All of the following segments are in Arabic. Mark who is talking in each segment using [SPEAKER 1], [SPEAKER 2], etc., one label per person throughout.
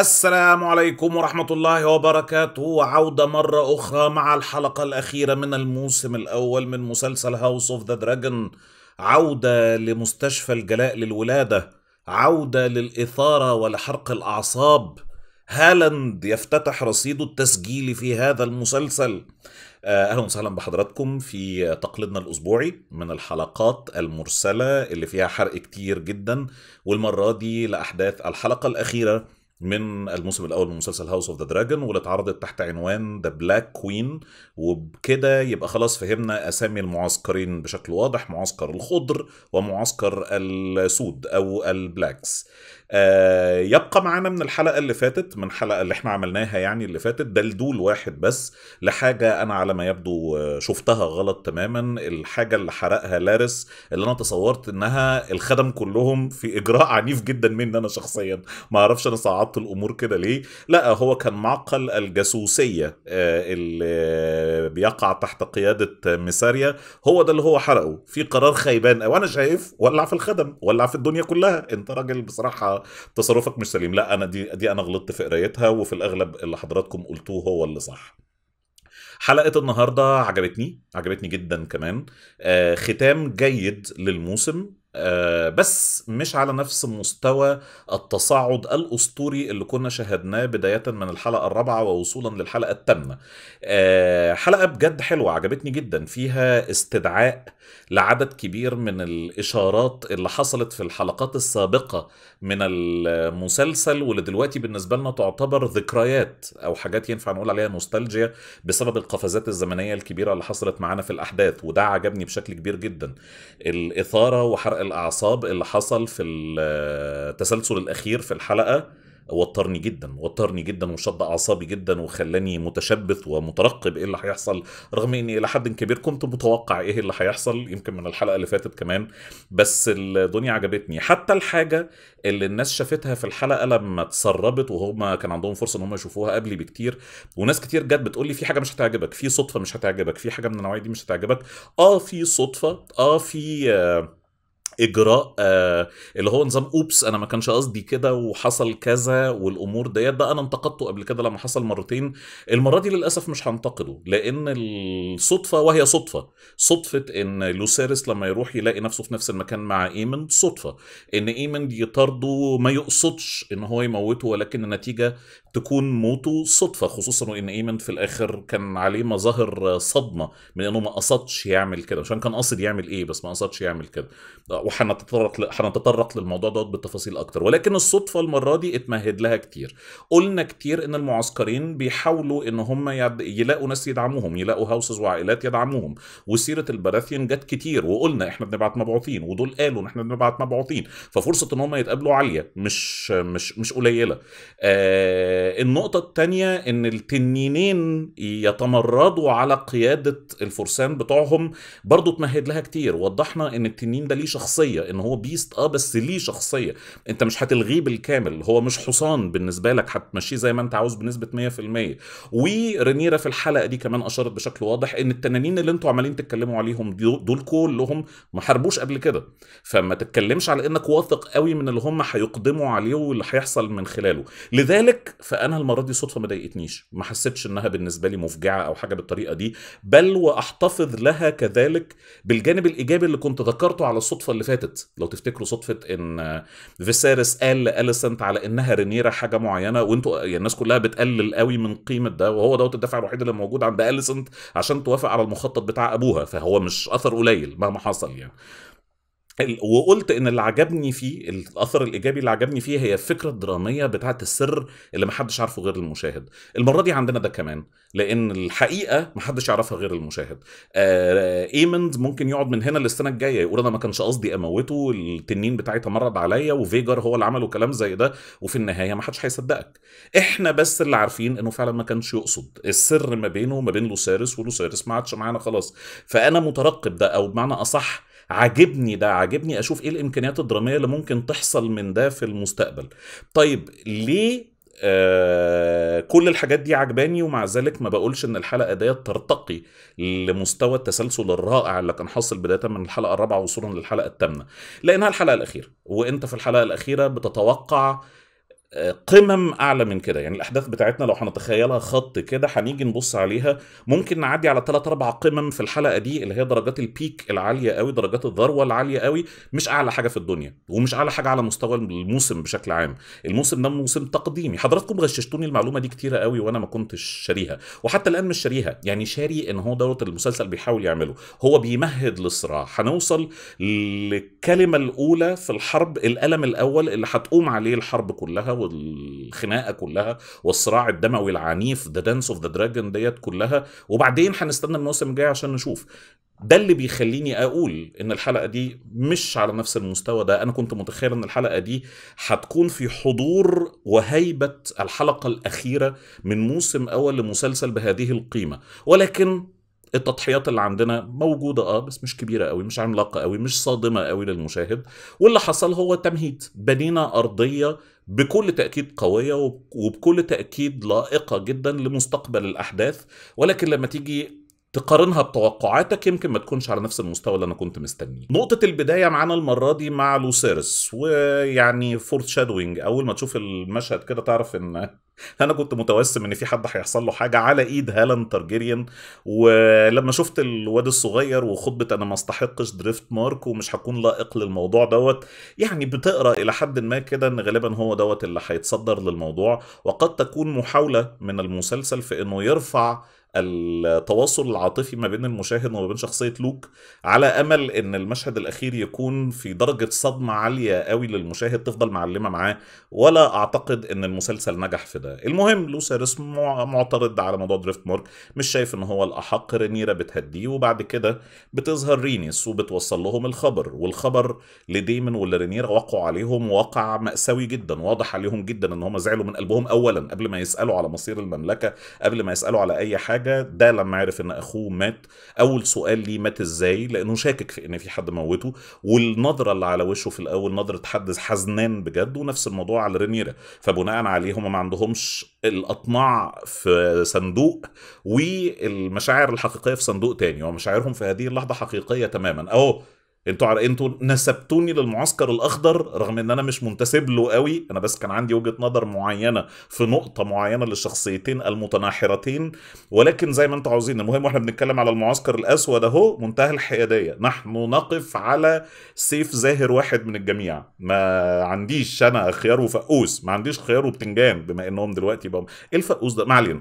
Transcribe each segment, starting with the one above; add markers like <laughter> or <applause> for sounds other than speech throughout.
[SPEAKER 1] السلام عليكم ورحمة الله وبركاته وعودة مرة أخرى مع الحلقة الأخيرة من الموسم الأول من مسلسل هاوس اوف ذا دراجون عودة لمستشفى الجلاء للولادة عودة للإثارة ولحرق الأعصاب هالاند يفتتح رصيده التسجيلي في هذا المسلسل آه، اهلا وسهلا بحضراتكم في تقليدنا الاسبوعي من الحلقات المرسله اللي فيها حرق كتير جدا والمره دي لاحداث الحلقه الاخيره من الموسم الاول من مسلسل هاوس اوف ذا دراجون واللي اتعرضت تحت عنوان ذا بلاك كوين وبكده يبقى خلاص فهمنا اسامي المعسكرين بشكل واضح معسكر الخضر ومعسكر السود او البلاكس آه، يبقى معانا من الحلقه اللي فاتت من الحلقه اللي احنا عملناها يعني اللي فاتت دلدول واحد بس لحاجه انا على ما يبدو شفتها غلط تماما الحاجه اللي حرقها لارس اللي انا تصورت انها الخدم كلهم في اجراء عنيف جدا مني انا شخصيا ما اعرفش انا صعدت الامور كده ليه لا هو كان معقل الجاسوسيه آه، اللي بيقع تحت قياده ميساريا هو ده اللي هو حرقه في قرار خيبان وأنا شايف ولع في الخدم ولع في الدنيا كلها انت راجل بصراحه تصرفك مش سليم لا انا دي دي انا غلطت في قرايتها وفي الاغلب اللي حضراتكم قلتوه هو اللي صح حلقة النهاردة عجبتني عجبتني جدا كمان آه ختام جيد للموسم آه، بس مش على نفس مستوى التصاعد الاسطوري اللي كنا شاهدناه بدايه من الحلقه الرابعه ووصولا للحلقه الثامنه. آه، حلقه بجد حلوه عجبتني جدا فيها استدعاء لعدد كبير من الاشارات اللي حصلت في الحلقات السابقه من المسلسل واللي دلوقتي بالنسبه لنا تعتبر ذكريات او حاجات ينفع نقول عليها نوستالجيا بسبب القفزات الزمنيه الكبيره اللي حصلت معانا في الاحداث وده عجبني بشكل كبير جدا. الاثاره وحرق الاعصاب اللي حصل في التسلسل آه، الاخير في الحلقه وترني جدا وترني جدا وشد اعصابي جدا وخلاني متشبث ومترقب ايه اللي هيحصل رغم اني الى حد كبير كنت متوقع ايه اللي هيحصل يمكن من الحلقه اللي فاتت كمان بس الدنيا عجبتني حتى الحاجه اللي الناس شافتها في الحلقه لما تسربت وهما كان عندهم فرصه ان هم يشوفوها قبلي بكتير وناس كتير جت بتقول لي في حاجه مش هتعجبك في صدفه مش هتعجبك في حاجه من النوعيه دي مش هتعجبك اه في صدفه اه في آه اجراء آه، اللي هو نظام اوبس انا ما كانش قصدي كده وحصل كذا والامور ديت ده انا انتقدته قبل كده لما حصل مرتين المره دي للاسف مش هنتقده لان الصدفه وهي صدفه صدفه ان لوسيرس لما يروح يلاقي نفسه في نفس المكان مع ايمن صدفه ان ايمن يطارده ما يقصدش ان هو يموته ولكن النتيجه تكون موته صدفه خصوصا وان ايمن في الاخر كان عليه مظاهر صدمه من انه ما قصدش يعمل كده عشان كان قاصد يعمل ايه بس ما قصدش يعمل كده وهنتطرق ل... هنتطرق للموضوع دوت بالتفاصيل اكتر ولكن الصدفه المره دي اتمهد لها كتير قلنا كتير ان المعسكرين بيحاولوا ان هم يد... يلاقوا ناس يدعموهم يلاقوا هاوسز وعائلات يدعموهم وسيره البراثيان جت كتير وقلنا احنا بنبعت مبعوثين ودول قالوا ان احنا بنبعت مبعوثين ففرصه ان هم يتقابلوا عاليه مش مش مش قليله آه النقطة التانية إن التنينين يتمردوا على قيادة الفرسان بتوعهم برضو تمهد لها كتير وضحنا إن التنين ده ليه شخصية إن هو بيست آه بس ليه شخصية أنت مش هتلغيه بالكامل هو مش حصان بالنسبة لك هتمشيه زي ما أنت عاوز بنسبة 100% ورينيرا في الحلقة دي كمان أشارت بشكل واضح إن التنانين اللي أنتوا عمالين تتكلموا عليهم دول كلهم ما حاربوش قبل كده فما تتكلمش على إنك واثق قوي من اللي هم هيقدموا عليه واللي هيحصل من خلاله لذلك فانا المره دي صدفه ما ضايقتنيش ما حسيتش انها بالنسبه لي مفجعه او حاجه بالطريقه دي بل واحتفظ لها كذلك بالجانب الايجابي اللي كنت ذكرته على الصدفه اللي فاتت لو تفتكروا صدفه ان فيسيرس قال لاليسنت على انها رينيرا حاجه معينه وانتوا يعني الناس كلها بتقلل قوي من قيمه ده وهو دوت الدافع الوحيد اللي موجود عند اليسنت عشان توافق على المخطط بتاع ابوها فهو مش اثر قليل مهما حصل يعني وقلت ان اللي عجبني فيه الاثر الايجابي اللي عجبني فيه هي الفكره الدراميه بتاعه السر اللي محدش عارفه غير المشاهد المره دي عندنا ده كمان لان الحقيقه محدش يعرفها غير المشاهد آه، ايمند ممكن يقعد من هنا للسنه الجايه يقول انا ما كانش قصدي اموته التنين بتاعي تمرد عليا وفيجر هو اللي عمله كلام زي ده وفي النهايه محدش هيصدقك احنا بس اللي عارفين انه فعلا ما كانش يقصد السر ما بينه وما بين لوسيرس ولوسيرس ما عادش معانا خلاص فانا مترقب ده او بمعنى اصح عاجبني ده عاجبني اشوف ايه الامكانيات الدراميه اللي ممكن تحصل من ده في المستقبل طيب ليه آه كل الحاجات دي عجباني ومع ذلك ما بقولش ان الحلقه ديت ترتقي لمستوى التسلسل الرائع اللي كان حاصل بدايه من الحلقه الرابعه وصولا للحلقه الثامنه لانها الحلقه الاخيره وانت في الحلقه الاخيره بتتوقع آه قمم اعلى من كده يعني الاحداث بتاعتنا لو هنتخيلها خط كده هنيجي نبص عليها ممكن نعدي على ثلاث اربع قمم في الحلقه دي اللي هي درجات البيك العاليه قوي درجات الذروه العاليه قوي مش اعلى حاجه في الدنيا ومش اعلى حاجه على مستوى الموسم بشكل عام الموسم ده موسم تقديمي حضراتكم غششتوني المعلومه دي كتيره قوي وانا ما كنتش شاريها وحتى الان مش شاريها يعني شاري ان هو دوت المسلسل بيحاول يعمله هو بيمهد للصراع هنوصل للكلمه الاولى في الحرب الالم الاول اللي هتقوم عليه الحرب كلها والخناقه كلها والصراع الدموي العنيف ذا دانس اوف ذا دراجون ديت كلها وبعدين هنستنى الموسم الجاي عشان نشوف ده اللي بيخليني اقول ان الحلقه دي مش على نفس المستوى ده انا كنت متخيل ان الحلقه دي هتكون في حضور وهيبه الحلقه الاخيره من موسم اول لمسلسل بهذه القيمه ولكن التضحيات اللي عندنا موجودة اه بس مش كبيرة قوي مش عملاقة قوي مش صادمة قوي للمشاهد واللي حصل هو تمهيد بنينا أرضية بكل تأكيد قوية وبكل تأكيد لائقة جدا لمستقبل الأحداث ولكن لما تيجي تقارنها بتوقعاتك يمكن ما تكونش على نفس المستوى اللي انا كنت مستنيه. نقطة البداية معانا المرة دي مع لوسيرس ويعني فورت شادوينج اول ما تشوف المشهد كده تعرف ان انا كنت متوسم ان في حد هيحصل له حاجه على ايد هالاند تارجيريان ولما شفت الواد الصغير وخطبه انا ما استحقش دريفت مارك ومش هكون لائق للموضوع دوت يعني بتقرا الى حد ما كده ان غالبا هو دوت اللي هيتصدر للموضوع وقد تكون محاوله من المسلسل في انه يرفع التواصل العاطفي ما بين المشاهد وما بين شخصيه لوك على امل ان المشهد الاخير يكون في درجه صدمه عاليه قوي للمشاهد تفضل معلمه معاه ولا اعتقد ان المسلسل نجح في ده المهم لوسيرس معترض على موضوع دريفت مارك مش شايف ان هو الاحق رينيرا بتهديه وبعد كده بتظهر رينيس وبتوصل لهم الخبر والخبر لديمن ولرينيرا وقعوا عليهم واقع ماساوي جدا واضح عليهم جدا ان هم زعلوا من قلبهم اولا قبل ما يسالوا على مصير المملكه قبل ما يسالوا على اي حاجه حاجه ده لما عرف ان اخوه مات اول سؤال ليه مات ازاي لانه شاكك في ان في حد موته والنظره اللي على وشه في الاول نظره حد حزنان بجد ونفس الموضوع على رينيرا فبناء عليه هما ما عندهمش الاطماع في صندوق والمشاعر الحقيقيه في صندوق تاني ومشاعرهم في هذه اللحظه حقيقيه تماما اهو انتوا عر... انتوا نسبتوني للمعسكر الاخضر رغم ان انا مش منتسب له قوي انا بس كان عندي وجهه نظر معينه في نقطه معينه للشخصيتين المتناحرتين ولكن زي ما انتوا عاوزين المهم واحنا بنتكلم على المعسكر الاسود اهو منتهى الحياديه نحن نقف على سيف زاهر واحد من الجميع ما عنديش انا خيار وفقوس ما عنديش خيار وبتنجان بما انهم دلوقتي بقى ايه الفقوس ده ما علينا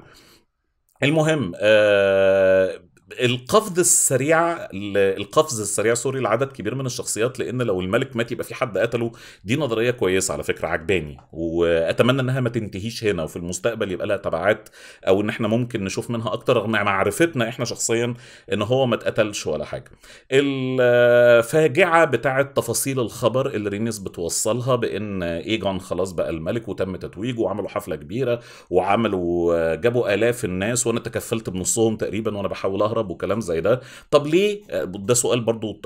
[SPEAKER 1] المهم آه القفز السريع القفز السريع سوري لعدد كبير من الشخصيات لان لو الملك مات يبقى في حد قتله دي نظريه كويسه على فكره عجباني واتمنى انها ما تنتهيش هنا وفي المستقبل يبقى لها تبعات او ان احنا ممكن نشوف منها اكتر رغم معرفتنا احنا شخصيا ان هو ما اتقتلش ولا حاجه الفاجعه بتاعه تفاصيل الخبر اللي رينيس بتوصلها بان ايجون خلاص بقى الملك وتم تتويجه وعملوا حفله كبيره وعملوا جابوا الاف الناس وانا تكفلت بنصهم تقريبا وانا بحاول اهرب العرب وكلام زي ده طب ليه ده سؤال برضو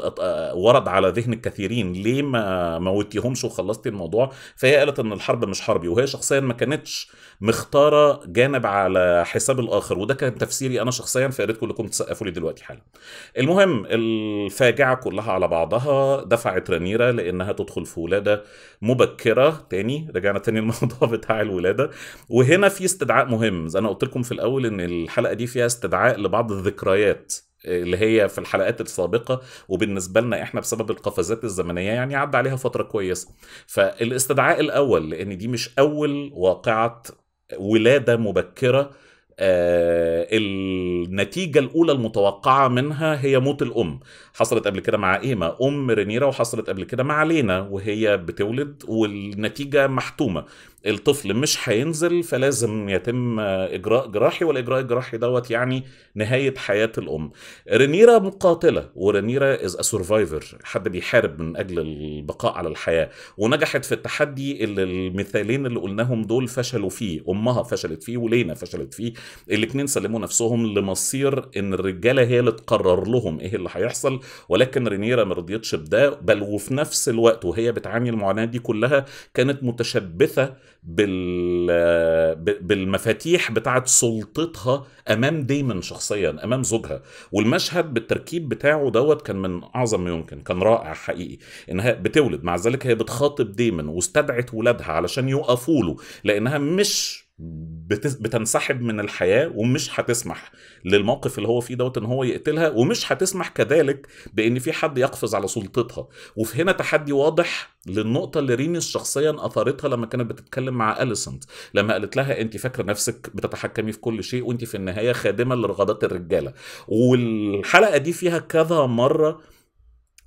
[SPEAKER 1] ورد على ذهن الكثيرين ليه ما موتيهمش وخلصتي الموضوع فهي قالت ان الحرب مش حربي وهي شخصيا ما كانتش مختاره جانب على حساب الاخر وده كان تفسيري انا شخصيا فياريت كلكم تسقفوا لي دلوقتي حالا المهم الفاجعه كلها على بعضها دفعت رنيرة لانها تدخل في ولاده مبكره تاني رجعنا تاني الموضوع <laughs> بتاع الولاده وهنا في استدعاء مهم زي انا قلت لكم في الاول ان الحلقه دي فيها استدعاء لبعض الذكريات الذكريات آه، اللي هي في الحلقات السابقه وبالنسبه لنا احنا بسبب القفزات الزمنيه يعني عدى عليها فتره كويسه فالاستدعاء الاول لان دي مش اول واقعه ولاده مبكره آه النتيجة الأولى المتوقعة منها هي موت الأم حصلت قبل كده مع إيما أم رينيرا وحصلت قبل كده مع لينا وهي بتولد والنتيجة محتومة الطفل مش هينزل فلازم يتم اجراء جراحي والاجراء الجراحي دوت يعني نهايه حياه الام رينيرا مقاتله ورينيرا از ا سرفايفر حد بيحارب من اجل البقاء على الحياه ونجحت في التحدي اللي المثالين اللي قلناهم دول فشلوا فيه امها فشلت فيه ولينا فشلت فيه الاثنين سلموا نفسهم لمصير ان الرجاله هي اللي تقرر لهم ايه اللي هيحصل ولكن رينيرا ما رضيتش بده بل وفي نفس الوقت وهي بتعاني المعاناه دي كلها كانت متشبثه بال بالمفاتيح بتاعت سلطتها امام دايمن شخصيا امام زوجها والمشهد بالتركيب بتاعه دوت كان من اعظم ما يمكن كان رائع حقيقي انها بتولد مع ذلك هي بتخاطب دايمن واستدعت ولادها علشان يقفوا له لانها مش بتنسحب من الحياه ومش هتسمح للموقف اللي هو فيه دوت ان هو يقتلها ومش هتسمح كذلك بان في حد يقفز على سلطتها وفي هنا تحدي واضح للنقطه اللي ريميس شخصيا اثارتها لما كانت بتتكلم مع اليسنت لما قالت لها انت فاكره نفسك بتتحكمي في كل شيء وانت في النهايه خادمه لرغبات الرجاله والحلقه دي فيها كذا مره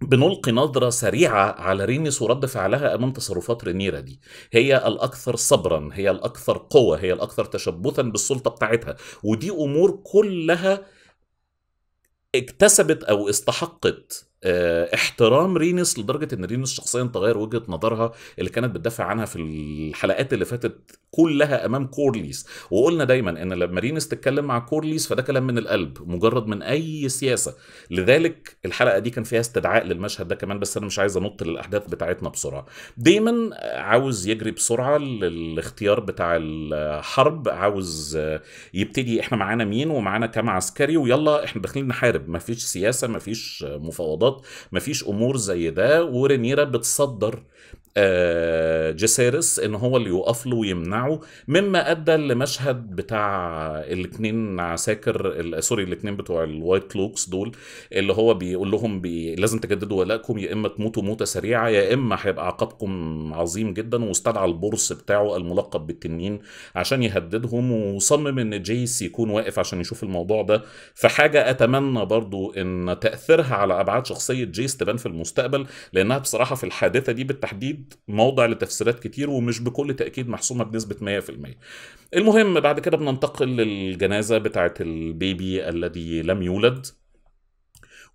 [SPEAKER 1] بنلقي نظرة سريعة على رينيس ورد فعلها أمام تصرفات رينيرا دي هي الأكثر صبرا هي الأكثر قوة هي الأكثر تشبثا بالسلطة بتاعتها ودي أمور كلها اكتسبت أو استحقت آه، احترام رينس لدرجه ان رينس شخصيا تغير وجهه نظرها اللي كانت بتدافع عنها في الحلقات اللي فاتت كلها امام كورليس وقلنا دايما ان لما رينس تتكلم مع كورليس فده كلام من القلب مجرد من اي سياسه لذلك الحلقه دي كان فيها استدعاء للمشهد ده كمان بس انا مش عايز انط للاحداث بتاعتنا بسرعه دايما عاوز يجري بسرعه للاختيار بتاع الحرب عاوز يبتدي احنا معانا مين ومعانا كام عسكري ويلا احنا داخلين نحارب مفيش سياسه مفيش مفاوضات مفاوضات مفيش امور زي ده ورينيرا بتصدر آه، جيسيرس ان هو اللي يوقف له ويمنعه مما ادى لمشهد بتاع الاثنين عساكر سوري الاثنين بتوع الوايت كلوكس دول اللي هو بيقول لهم بي لازم تجددوا ولائكم يا اما تموتوا موته سريعه يا اما هيبقى عقابكم عظيم جدا واستدعى البورس بتاعه الملقب بالتنين عشان يهددهم وصمم ان جيس يكون واقف عشان يشوف الموضوع ده فحاجه اتمنى برضو ان تاثيرها على ابعاد شخصيه شخصيه جيس تبان في المستقبل لانها بصراحه في الحادثه دي بالتحديد موضع لتفسيرات كتير ومش بكل تاكيد محسومه بنسبه 100% المهم بعد كده بننتقل للجنازه بتاعه البيبي الذي لم يولد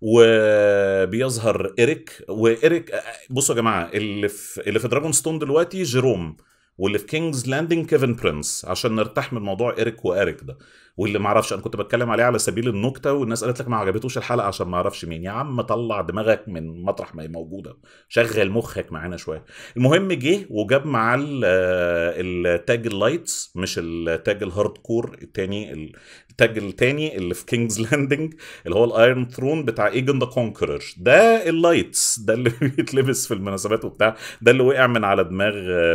[SPEAKER 1] وبيظهر اريك واريك بصوا يا جماعه اللي في اللي في دراجون ستون دلوقتي جيروم واللي في كينجز لاندنج كيفن برنس عشان نرتاح من موضوع اريك واريك ده واللي ما اعرفش انا كنت بتكلم عليه على سبيل النكته والناس قالت لك ما عجبتوش الحلقه عشان ما اعرفش مين يا عم طلع دماغك من مطرح ما هي موجوده شغل مخك معانا شويه المهم جه وجاب معاه التاج آه، اللايتس مش التاج الهارد كور الثاني التاج الثاني اللي في كينجز لاندنج اللي هو الايرون ثرون بتاع ايجن ذا كونكرر ده اللايتس ده اللي <laughs> بيتلبس في المناسبات وبتاع ده اللي وقع من على دماغ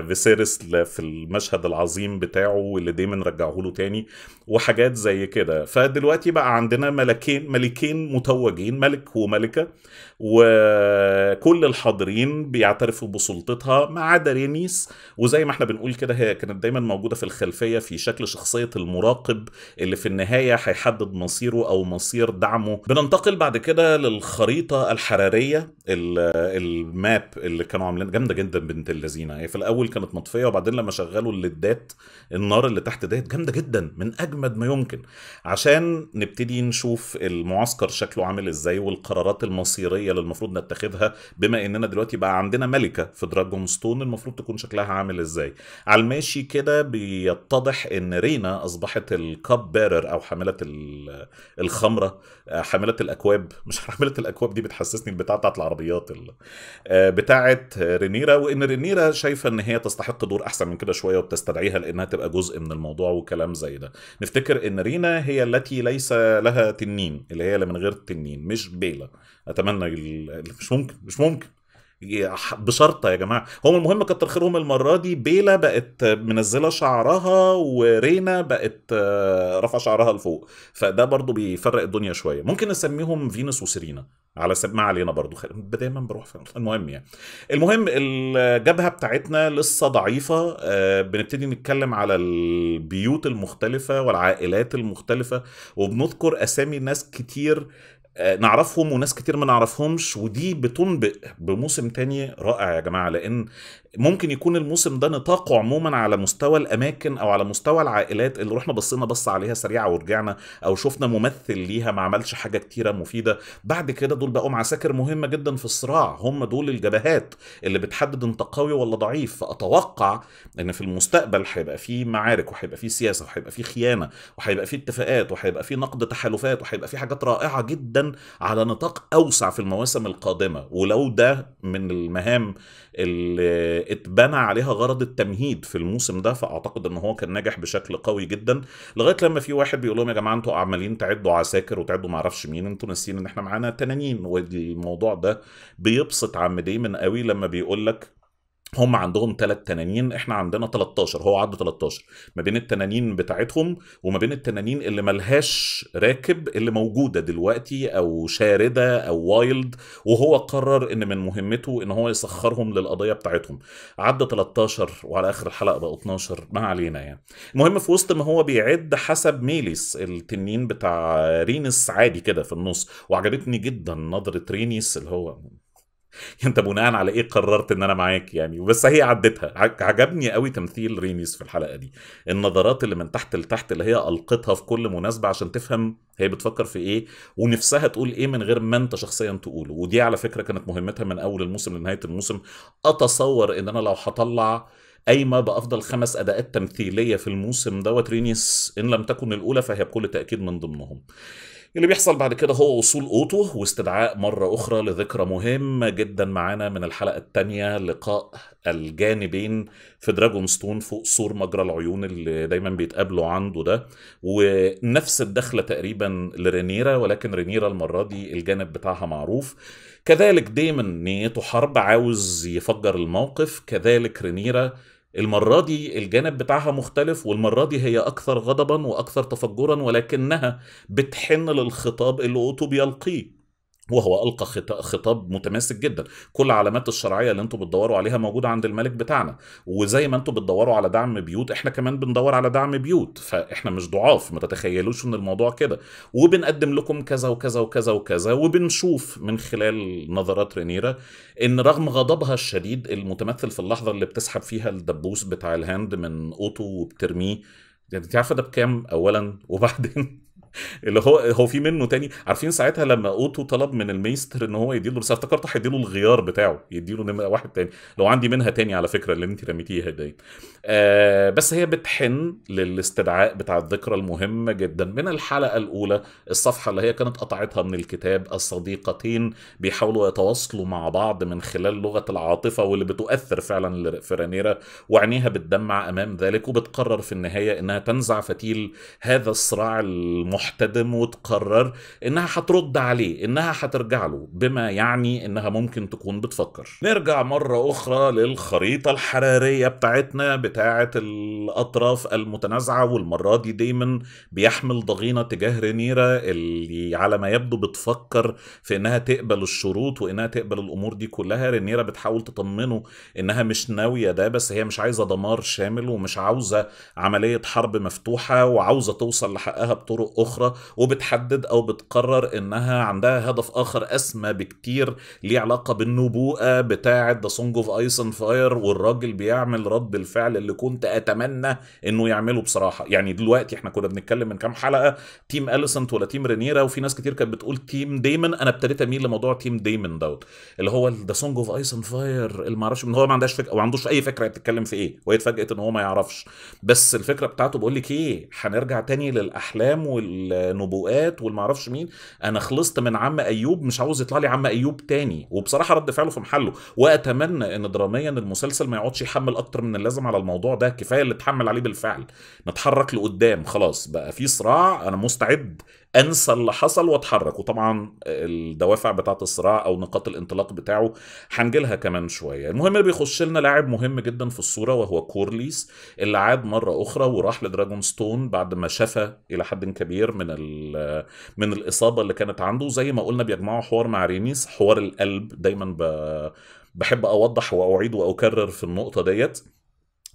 [SPEAKER 1] فيسيرس آه، في المشهد العظيم بتاعه واللي دايما رجعه له تاني وحاجات حاجات زي كده فدلوقتي بقى عندنا ملكين ملكين متوجين ملك وملكة وكل الحاضرين بيعترفوا بسلطتها ما عدا رينيس وزي ما احنا بنقول كده هي كانت دايما موجودة في الخلفية في شكل شخصية المراقب اللي في النهاية هيحدد مصيره أو مصير دعمه بننتقل بعد كده للخريطة الحرارية الماب اللي كانوا عاملين جامدة جدا بنت اللذينة هي في الأول كانت مطفية وبعدين لما شغلوا الليدات النار اللي تحت ديت جامدة جدا من أجمد ما يمكن ممكن عشان نبتدي نشوف المعسكر شكله عامل ازاي والقرارات المصيريه اللي المفروض نتخذها بما اننا دلوقتي بقى عندنا ملكه في دراجون ستون المفروض تكون شكلها عامل ازاي على الماشي كده بيتضح ان رينا اصبحت الكاب بيرر او حامله الخمره حامله الاكواب مش <laughs> حامله الاكواب دي بتحسسني البتاعة بتاعت العربيات آه، بتاعه رينيرا وان رينيرا شايفه ان هي تستحق دور احسن من كده شويه وبتستدعيها لانها تبقى جزء من الموضوع وكلام زي ده نفتكر ان رينا هي التي ليس لها تنين اللي هي اللي من غير التنين مش بيلا اتمنى مش ممكن مش ممكن بشرطه يا جماعه هم المهم كتر خيرهم المره دي بيلا بقت منزله شعرها ورينا بقت آه، رفع شعرها لفوق فده برضو بيفرق الدنيا شويه ممكن نسميهم فينوس وسيرينا على سب ما علينا برضو خل... دايما بروح فين المهم يعني المهم الجبهه بتاعتنا لسه ضعيفه آه بنبتدي نتكلم على البيوت المختلفه والعائلات المختلفه وبنذكر اسامي ناس كتير نعرفهم وناس كتير ما نعرفهمش ودي بتنبئ بموسم تاني رائع يا جماعه لان ممكن يكون الموسم ده نطاقه عموما على مستوى الاماكن او على مستوى العائلات اللي رحنا بصينا بص عليها سريعه ورجعنا او شفنا ممثل ليها ما عملش حاجه كتيره مفيده بعد كده دول بقوا عساكر مهمه جدا في الصراع هم دول الجبهات اللي بتحدد انت قوي ولا ضعيف فاتوقع ان في المستقبل هيبقى في معارك وهيبقى في سياسه وهيبقى في خيانه وهيبقى في اتفاقات وهيبقى في نقد تحالفات وهيبقى في حاجات رائعه جدا على نطاق اوسع في المواسم القادمه ولو ده من المهام اللي اتبنى عليها غرض التمهيد في الموسم ده فاعتقد ان هو كان ناجح بشكل قوي جدا لغايه لما في واحد بيقول لهم يا جماعه انتوا عمالين تعدوا عساكر وتعدوا معرفش مين انتوا ناسيين ان احنا معانا تنانين والموضوع ده بيبسط عم ديمن قوي لما بيقول لك هم عندهم ثلاث تنانين احنا عندنا 13 هو عدى 13 ما بين التنانين بتاعتهم وما بين التنانين اللي ملهاش راكب اللي موجوده دلوقتي او شارده او وايلد وهو قرر ان من مهمته ان هو يسخرهم للقضيه بتاعتهم عدى 13 وعلى اخر الحلقه بقى 12 ما علينا يعني المهم في وسط ما هو بيعد حسب ميليس التنين بتاع رينس عادي كده في النص وعجبتني جدا نظره رينيس اللي هو <laughs> انت بناء على ايه قررت ان انا معاك يعني بس هي عدتها عجبني قوي تمثيل رينيس في الحلقه دي النظرات اللي من تحت لتحت اللي هي القتها في كل مناسبه عشان تفهم هي بتفكر في ايه ونفسها تقول ايه من غير ما انت شخصيا تقوله ودي على فكره كانت مهمتها من اول الموسم لنهايه الموسم اتصور ان انا لو هطلع قايمه بافضل خمس اداءات تمثيليه في الموسم دوت رينيس ان لم تكن الاولى فهي بكل تاكيد من ضمنهم اللي بيحصل بعد كده هو وصول اوتو واستدعاء مره اخرى لذكرى مهمه جدا معانا من الحلقه الثانيه لقاء الجانبين في دراجون ستون فوق سور مجرى العيون اللي دايما بيتقابلوا عنده ده ونفس الدخله تقريبا لرينيرا ولكن رينيرا المره دي الجانب بتاعها معروف كذلك دايما نيته حرب عاوز يفجر الموقف كذلك رينيرا المرة دي الجانب بتاعها مختلف والمرة دي هي أكثر غضبا وأكثر تفجرا ولكنها بتحن للخطاب اللي أوتو بيلقيه وهو القى خطاب متماسك جدا كل علامات الشرعيه اللي انتم بتدوروا عليها موجوده عند الملك بتاعنا وزي ما انتم بتدوروا على دعم بيوت احنا كمان بندور على دعم بيوت فاحنا مش ضعاف ما تتخيلوش ان الموضوع كده وبنقدم لكم كذا وكذا وكذا وكذا وبنشوف من خلال نظرات رينيرا ان رغم غضبها الشديد المتمثل في اللحظه اللي بتسحب فيها الدبوس بتاع الهاند من اوتو وبترميه يعني انت عارفه ده بكام اولا وبعدين اللي هو هو في منه تاني عارفين ساعتها لما اوتو طلب من الميستر ان هو يديله بس افتكرته هيديله الغيار بتاعه يديله نمره واحد تاني لو عندي منها تاني على فكره اللي انت رميتيها دي آه بس هي بتحن للاستدعاء بتاع الذكرى المهمه جدا من الحلقه الاولى الصفحه اللي هي كانت قطعتها من الكتاب الصديقتين بيحاولوا يتواصلوا مع بعض من خلال لغه العاطفه واللي بتؤثر فعلا في رانيرا وعينيها بتدمع امام ذلك وبتقرر في النهايه انها تنزع فتيل هذا الصراع المح محتدم وتقرر انها هترد عليه انها هترجع له بما يعني انها ممكن تكون بتفكر نرجع مرة اخرى للخريطة الحرارية بتاعتنا بتاعة الاطراف المتنازعة والمرة دي دايما بيحمل ضغينة تجاه رينيرا اللي على ما يبدو بتفكر في انها تقبل الشروط وانها تقبل الامور دي كلها رينيرا بتحاول تطمنه انها مش ناوية ده بس هي مش عايزة دمار شامل ومش عاوزة عملية حرب مفتوحة وعاوزة توصل لحقها بطرق اخرى أخرى وبتحدد أو بتقرر إنها عندها هدف آخر أسمى بكتير ليه علاقة بالنبوءة بتاعة ذا سونج أوف آيس أند فاير والراجل بيعمل رد الفعل اللي كنت أتمنى إنه يعمله بصراحة يعني دلوقتي إحنا كنا بنتكلم من كام حلقة تيم أليسنت ولا تيم رينيرا وفي ناس كتير كانت بتقول تيم دايمن أنا ابتديت أميل لموضوع تيم دايمن دوت اللي هو ذا سونج أوف آيس أند فاير اللي معرفش إن هو ما عندهاش فكرة أو عندوش أي فكرة بتتكلم في إيه وهي اتفاجئت إن هو ما يعرفش بس الفكرة بتاعته بقول لك إيه هنرجع تاني للأحلام وال والنبوءات والمعرفش مين انا خلصت من عم ايوب مش عاوز يطلع لي عم ايوب تاني وبصراحه رد فعله في محله واتمنى ان دراميا المسلسل ما يقعدش يحمل اكتر من اللازم على الموضوع ده كفايه اللي اتحمل عليه بالفعل نتحرك لقدام خلاص بقى في صراع انا مستعد انسى اللي حصل واتحرك وطبعا الدوافع بتاعه الصراع او نقاط الانطلاق بتاعه هنجيلها كمان شويه المهم بيخش لنا لاعب مهم جدا في الصوره وهو كورليس اللي عاد مره اخرى وراح لدراجون ستون بعد ما شفى الى حد كبير من من الاصابه اللي كانت عنده زي ما قلنا بيجمعوا حوار مع رينيس حوار القلب دايما ب... بحب اوضح واعيد واكرر في النقطه ديت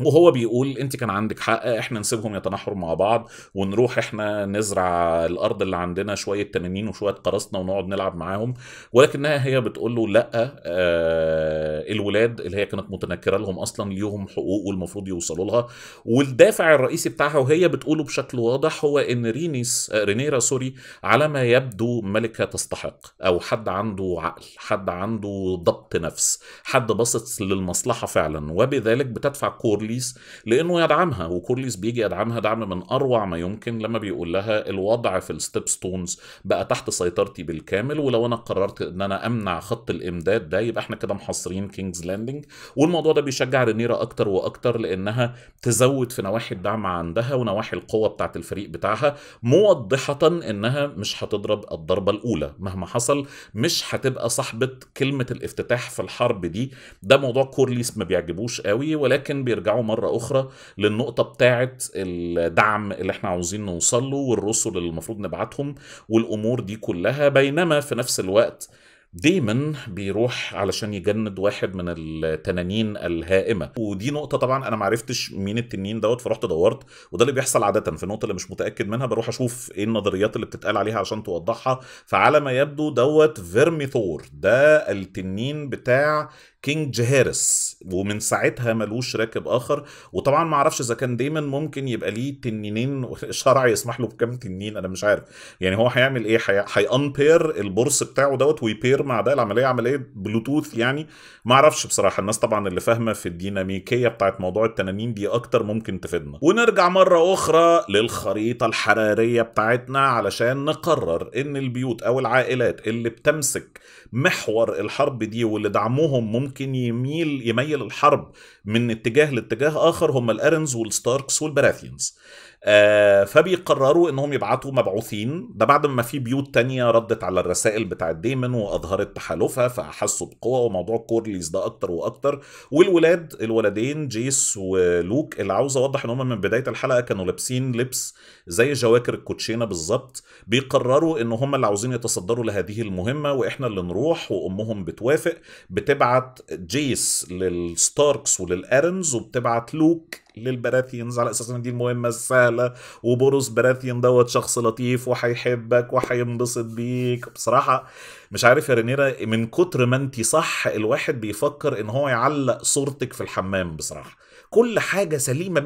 [SPEAKER 1] وهو بيقول انت كان عندك حق احنا نسيبهم يتناحروا مع بعض ونروح احنا نزرع الارض اللي عندنا شويه تنانين وشويه قراصنه ونقعد نلعب معاهم ولكنها هي بتقول له لا آه الولاد اللي هي كانت متنكره لهم اصلا ليهم حقوق والمفروض يوصلوا لها والدافع الرئيسي بتاعها وهي بتقوله بشكل واضح هو ان رينيس آه، رينيرا سوري على ما يبدو ملكه تستحق او حد عنده عقل حد عنده ضبط نفس حد باصص للمصلحه فعلا وبذلك بتدفع كور كورليس لانه يدعمها وكورليس بيجي يدعمها دعم من اروع ما يمكن لما بيقول لها الوضع في الستيب ستونز بقى تحت سيطرتي بالكامل ولو انا قررت ان انا امنع خط الامداد ده يبقى احنا كده محاصرين كينجز لاندنج والموضوع ده بيشجع رينيرا اكتر واكتر لانها تزود في نواحي الدعم عندها ونواحي القوه بتاعه الفريق بتاعها موضحه انها مش هتضرب الضربه الاولى مهما حصل مش هتبقى صاحبه كلمه الافتتاح في الحرب دي ده موضوع كورليس ما بيعجبوش قوي ولكن بيرجع يرجعوا مره اخرى للنقطه بتاعه الدعم اللي احنا عاوزين نوصل له والرسل اللي المفروض نبعتهم والامور دي كلها بينما في نفس الوقت دايما بيروح علشان يجند واحد من التنانين الهائمه ودي نقطه طبعا انا معرفتش مين التنين دوت فرحت دورت وده اللي بيحصل عاده في النقطه اللي مش متاكد منها بروح اشوف ايه النظريات اللي بتتقال عليها عشان توضحها فعلى ما يبدو دوت فيرميثور ده التنين بتاع كينج جهارس ومن ساعتها ملوش راكب اخر وطبعا ما اعرفش اذا كان دايما ممكن يبقى ليه تنينين <laughs> شرع يسمح له بكام تنين انا مش عارف يعني هو هيعمل ايه هي انبير البورس بتاعه دوت ويبير مع ده العمليه عمليه بلوتوث يعني ما اعرفش بصراحه الناس طبعا اللي فاهمه في الديناميكيه بتاعت موضوع التنانين دي اكتر ممكن تفيدنا ونرجع مره اخرى للخريطه الحراريه بتاعتنا علشان نقرر ان البيوت او العائلات اللي بتمسك محور الحرب دي واللي دعمهم ممكن يمكن يميل يميل الحرب من اتجاه لاتجاه اخر هم الارنز والستاركس والبراثيونز آه، فبيقرروا انهم يبعتوا مبعوثين ده بعد ما في بيوت تانية ردت على الرسائل بتاعت ديمن واظهرت تحالفها فحسوا بقوه وموضوع كورليز ده اكتر واكتر والولاد الولدين جيس ولوك اللي عاوز اوضح ان هم من بدايه الحلقه كانوا لابسين لبس زي جواكر الكوتشينه بالظبط بيقرروا ان هم اللي عاوزين يتصدروا لهذه المهمه واحنا اللي نروح وامهم بتوافق بتبعت جيس للستاركس وللارنز وبتبعت لوك للبراثينز على اساس ان دي المهمه السهله وبوروس براثين دوت شخص لطيف وهيحبك وهينبسط بيك بصراحه مش عارف يا رينيرا من كتر ما انت صح الواحد بيفكر ان هو يعلق صورتك في الحمام بصراحه كل حاجه سليمه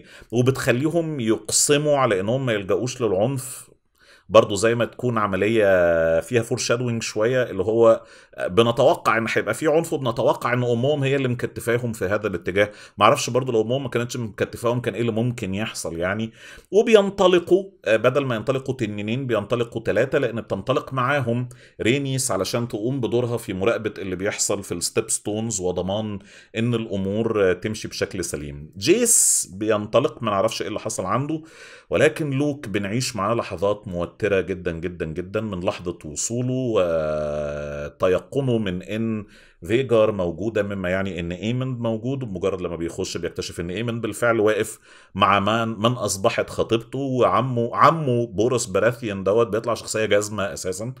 [SPEAKER 1] 100% وبتخليهم يقسموا على انهم ما يلجأوش للعنف برضو زي ما تكون عمليه فيها فور شادوينج شويه اللي هو بنتوقع ان هيبقى في عنف وبنتوقع ان امهم هي اللي مكتفاهم في هذا الاتجاه معرفش برضو لو امهم ما كانتش مكتفاهم كان ايه اللي ممكن يحصل يعني وبينطلقوا آه، بدل ما ينطلقوا تنينين بينطلقوا ثلاثه لان بتنطلق معاهم رينيس علشان تقوم بدورها في مراقبه اللي بيحصل في الستيب ستونز وضمان ان الامور تمشي بشكل سليم جيس بينطلق ما نعرفش ايه اللي حصل عنده ولكن لوك بنعيش معاه لحظات موت متوترة جدا جدا جدا من لحظة وصوله وتيقنه من ان فيجر موجودة مما يعني ان ايمند موجود مجرد لما بيخش بيكتشف ان ايمند بالفعل واقف مع من من اصبحت خطيبته وعمه عمه بورس براثيان دوت بيطلع شخصية جازمة اساسا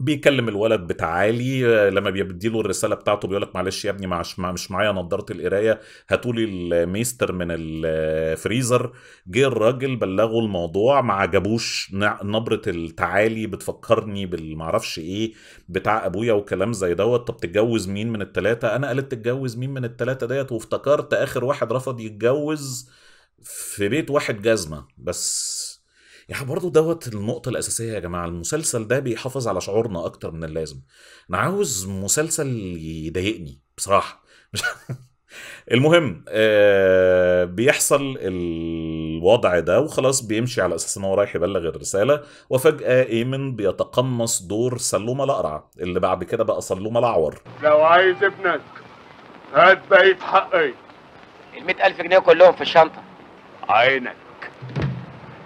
[SPEAKER 1] بيكلم الولد بتعالي لما آه، لما بيديله الرساله بتاعته بيقول لك معلش يا ابني معش مع مش معايا نضاره القرايه هاتوا لي الميستر من الفريزر آه، جه الراجل بلغه الموضوع ما عجبوش نبره التعالي بتفكرني بالمعرفش ايه بتاع ابويا وكلام زي دوت طب تتجوز مين من الثلاثه انا قالت تتجوز مين من الثلاثه ديت وافتكرت اخر واحد رفض يتجوز في بيت واحد جزمه بس يعني برضه دوت النقطة الأساسية يا جماعة المسلسل ده بيحافظ على شعورنا أكتر من اللازم أنا عاوز مسلسل يضايقني بصراحة <laughs> مش المهم آه بيحصل الوضع ده وخلاص بيمشي على اساس ان هو رايح يبلغ الرساله وفجاه ايمن بيتقمص دور سلومه الاقرع اللي بعد كده بقى سلومه الاعور لو عايز ابنك هات بقيت حقي ال 100000 جنيه كلهم في الشنطه عينك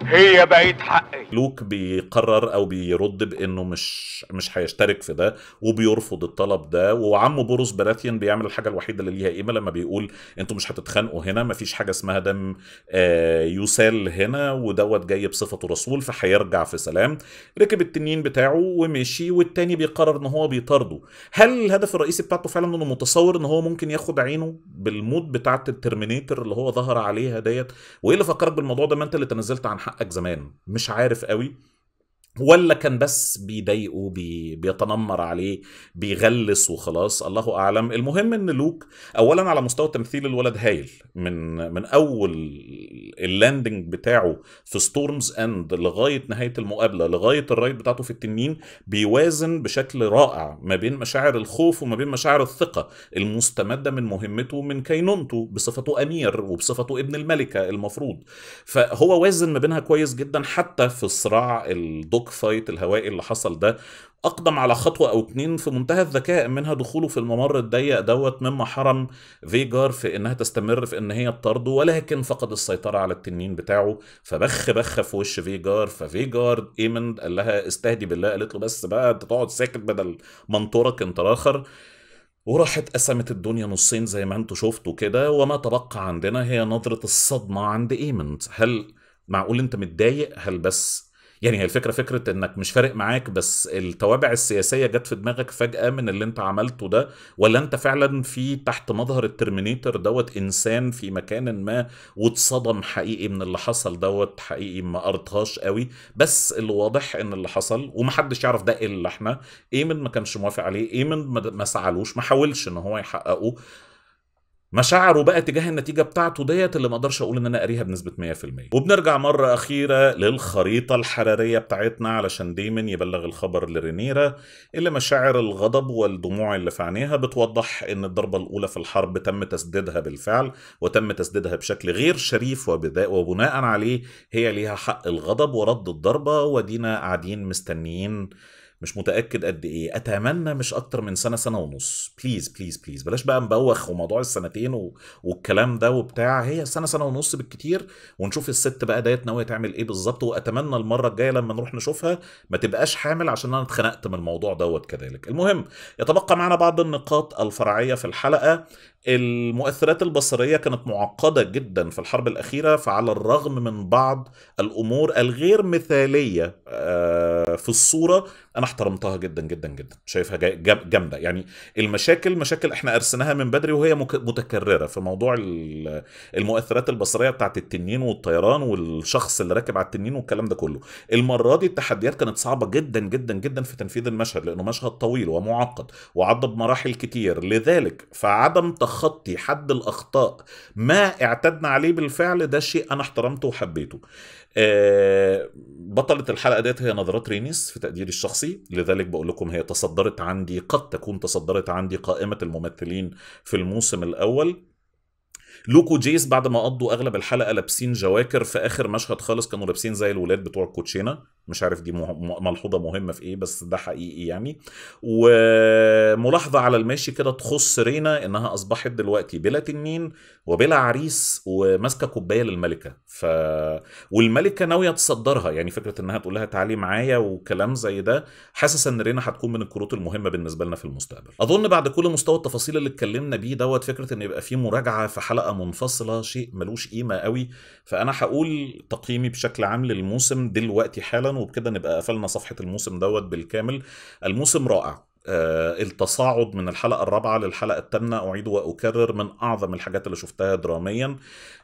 [SPEAKER 1] هي بقت حقي لوك بيقرر او بيرد بانه مش مش هيشترك في ده وبيرفض الطلب ده وعمه بوروس براثيان بيعمل الحاجه الوحيده اللي ليها قيمه لما بيقول انتوا مش هتتخانقوا هنا مفيش حاجه اسمها دم آه، يسال هنا ودوت جاي بصفته رسول فهيرجع في سلام ركب التنين بتاعه ومشي والتاني بيقرر ان هو بيطارده هل الهدف الرئيسي بتاعته فعلا انه متصور ان هو ممكن ياخد عينه بالمود بتاعه الترمينيتر اللي هو ظهر عليها ديت وايه اللي فكرك بالموضوع ده ما انت اللي تنزلت عن حق حقك زمان مش عارف قوي ولا كان بس بيضايقه بي... بيتنمر عليه بيغلس وخلاص الله اعلم المهم ان لوك اولا على مستوى تمثيل الولد هايل من من اول اللاندنج بتاعه في ستورمز اند لغايه نهايه المقابله لغايه الرايد بتاعته في التنين بيوازن بشكل رائع ما بين مشاعر الخوف وما بين مشاعر الثقه المستمده من مهمته من كينونته بصفته امير وبصفته ابن الملكه المفروض فهو وازن ما بينها كويس جدا حتى في الصراع الدكتور البلوك فايت الهوائي اللي حصل ده اقدم على خطوه او اتنين في منتهى الذكاء منها دخوله في الممر الضيق دوت مما حرم فيجار في انها تستمر في ان هي تطارده ولكن فقد السيطره على التنين بتاعه فبخ بخ في وش فيجار ففيجار ايمن قال لها استهدي بالله قالت له بس بقى انت تقعد ساكت بدل منطورك انت الاخر وراحت قسمت الدنيا نصين زي ما انتوا شفتوا كده وما تبقى عندنا هي نظره الصدمه عند ايمن هل معقول انت متضايق هل بس يعني هي الفكره فكره انك مش فارق معاك بس التوابع السياسيه جت في دماغك فجاه من اللي انت عملته ده ولا انت فعلا في تحت مظهر الترمينيتر دوت انسان في مكان ما واتصدم حقيقي من اللي حصل دوت حقيقي ما قرتهاش قوي بس اللي واضح ان اللي حصل ومحدش يعرف ده الا احنا ايمن ما كانش موافق عليه ايمن ما سعلوش ما حاولش ان هو يحققه مشاعره بقى تجاه النتيجه بتاعته ديت اللي ما اقدرش اقول ان انا قاريها بنسبه 100% وبنرجع مره اخيره للخريطه الحراريه بتاعتنا علشان دايما يبلغ الخبر لرينيرا اللي مشاعر الغضب والدموع اللي في عينيها بتوضح ان الضربه الاولى في الحرب تم تسديدها بالفعل وتم تسديدها بشكل غير شريف وبناء عليه هي ليها حق الغضب ورد الضربه ودينا قاعدين مستنيين مش متاكد قد ايه اتمنى مش اكتر من سنه سنه ونص بليز بليز بليز بلاش بقى نبوخ وموضوع السنتين و... والكلام ده وبتاع هي سنه سنه ونص بالكتير ونشوف الست بقى ديت ناويه تعمل ايه بالظبط واتمنى المره الجايه لما نروح نشوفها ما تبقاش حامل عشان انا اتخنقت من الموضوع دوت كذلك المهم يتبقى معنا بعض النقاط الفرعيه في الحلقه المؤثرات البصريه كانت معقده جدا في الحرب الاخيره فعلى الرغم من بعض الامور الغير مثاليه آه، في الصوره انا احترمتها جدا جدا جدا شايفها جامده يعني المشاكل مشاكل احنا ارسناها من بدري وهي متكرره في موضوع المؤثرات البصريه بتاعت التنين والطيران والشخص اللي راكب على التنين والكلام ده كله المره دي التحديات كانت صعبه جدا جدا جدا في تنفيذ المشهد لانه مشهد طويل ومعقد وعدى بمراحل كتير لذلك فعدم تخ تخطي حد الاخطاء ما اعتدنا عليه بالفعل ده شيء انا احترمته وحبيته آه بطلة الحلقة ديت هي نظرات رينيس في تقديري الشخصي لذلك بقول لكم هي تصدرت عندي قد تكون تصدرت عندي قائمة الممثلين في الموسم الأول لوكو جيس بعد ما قضوا اغلب الحلقه لابسين جواكر في اخر مشهد خالص كانوا لابسين زي الولاد بتوع الكوتشينه مش عارف دي ملحوظه مهمه في ايه بس ده حقيقي يعني وملاحظه على الماشي كده تخص رينا انها اصبحت دلوقتي بلا تنين وبلا عريس وماسكه كوبايه للملكه ف والملكه ناويه تصدرها يعني فكره انها تقول لها تعالي معايا وكلام زي ده حاسس ان رينا هتكون من الكروت المهمه بالنسبه لنا في المستقبل اظن بعد كل مستوى التفاصيل اللي اتكلمنا بيه دوت فكره ان يبقى في مراجعه في حلقه حلقه منفصله شيء ملوش قيمه قوي فانا هقول تقييمي بشكل عام للموسم دلوقتي حالا وبكده نبقى قفلنا صفحه الموسم دوت بالكامل الموسم رائع آه، التصاعد من الحلقة الرابعة للحلقة الثامنة أعيد وأكرر من أعظم الحاجات اللي شفتها دراميا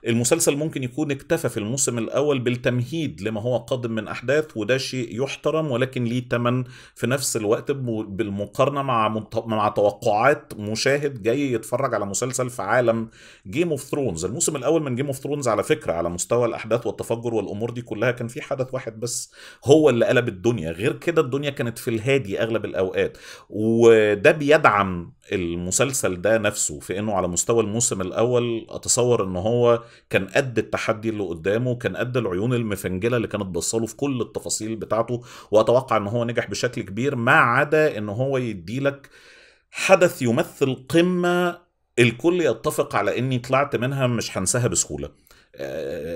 [SPEAKER 1] المسلسل ممكن يكون اكتفى في الموسم الأول بالتمهيد لما هو قادم من أحداث وده شيء يحترم ولكن ليه تمن في نفس الوقت بالمقارنة مع مع توقعات مشاهد جاي يتفرج على مسلسل في عالم جيم اوف ثرونز الموسم الأول من جيم اوف ثرونز على فكرة على مستوى الأحداث والتفجر والأمور دي كلها كان في حدث واحد بس هو اللي قلب الدنيا غير كده الدنيا كانت في الهادي أغلب الأوقات وده بيدعم المسلسل ده نفسه في انه على مستوى الموسم الاول اتصور ان هو كان قد التحدي اللي قدامه كان قد العيون المفنجله اللي كانت بصله في كل التفاصيل بتاعته واتوقع ان هو نجح بشكل كبير ما عدا ان هو يديلك حدث يمثل قمه الكل يتفق على اني طلعت منها مش هنساها بسهوله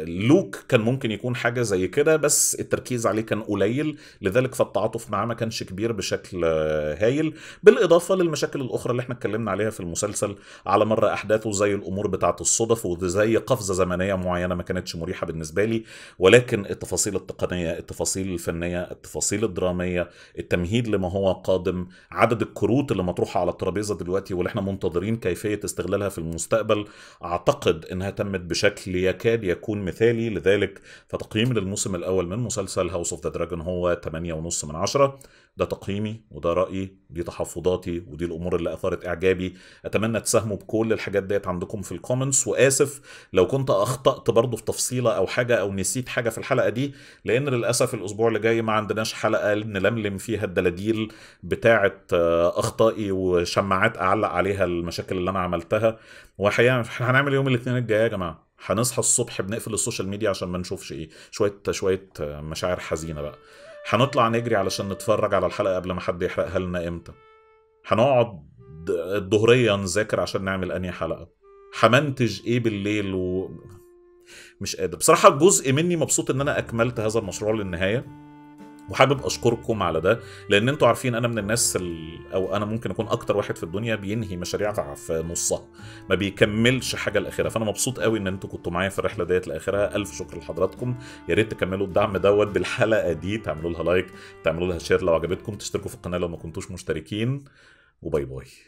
[SPEAKER 1] لوك كان ممكن يكون حاجه زي كده بس التركيز عليه كان قليل لذلك فالتعاطف معاه ما كانش كبير بشكل هايل بالاضافه للمشاكل الاخرى اللي احنا اتكلمنا عليها في المسلسل على مر احداثه زي الامور بتاعه الصدف وزي قفزه زمنيه معينه ما كانتش مريحه بالنسبه لي ولكن التفاصيل التقنيه التفاصيل الفنيه التفاصيل الدراميه التمهيد لما هو قادم عدد الكروت اللي مطروحه على الترابيزه دلوقتي واللي احنا منتظرين كيفيه استغلالها في المستقبل اعتقد انها تمت بشكل يكاد يكاد يكون مثالي لذلك فتقييمي للموسم الأول من مسلسل هاوس اوف ذا دراجون هو 8.5 من 10 ده تقييمي وده رأيي دي تحفظاتي ودي الأمور اللي أثارت إعجابي أتمنى تساهموا بكل الحاجات ديت عندكم في الكومنتس وآسف لو كنت أخطأت برضه في تفصيلة أو حاجة أو نسيت حاجة في الحلقة دي لأن للأسف الأسبوع اللي جاي ما عندناش حلقة نلملم فيها الدلاديل بتاعة آه، أخطائي وشماعات أعلق عليها المشاكل اللي أنا عملتها وحقيقة هنعمل يوم الاثنين الجاي يا جماعة هنصحى الصبح بنقفل السوشيال ميديا عشان ما نشوفش ايه شويه شويه مشاعر حزينه بقى هنطلع نجري علشان نتفرج على الحلقه قبل ما حد يحرقها لنا امتى هنقعد الظهريه نذاكر عشان نعمل انهي حلقه همنتج ايه بالليل و مش قادر بصراحه جزء مني مبسوط ان انا اكملت هذا المشروع للنهايه وحابب اشكركم على ده لان انتوا عارفين انا من الناس ال... او انا ممكن اكون اكتر واحد في الدنيا بينهي مشاريع في نصها ما بيكملش حاجه لاخرها فانا مبسوط قوي ان انتوا كنتوا معايا في الرحله ديت لاخرها الف شكر لحضراتكم يا ريت تكملوا الدعم دوت بالحلقه دي تعملوا لها لايك تعملوا لها شير لو عجبتكم تشتركوا في القناه لو ما كنتوش مشتركين وباي باي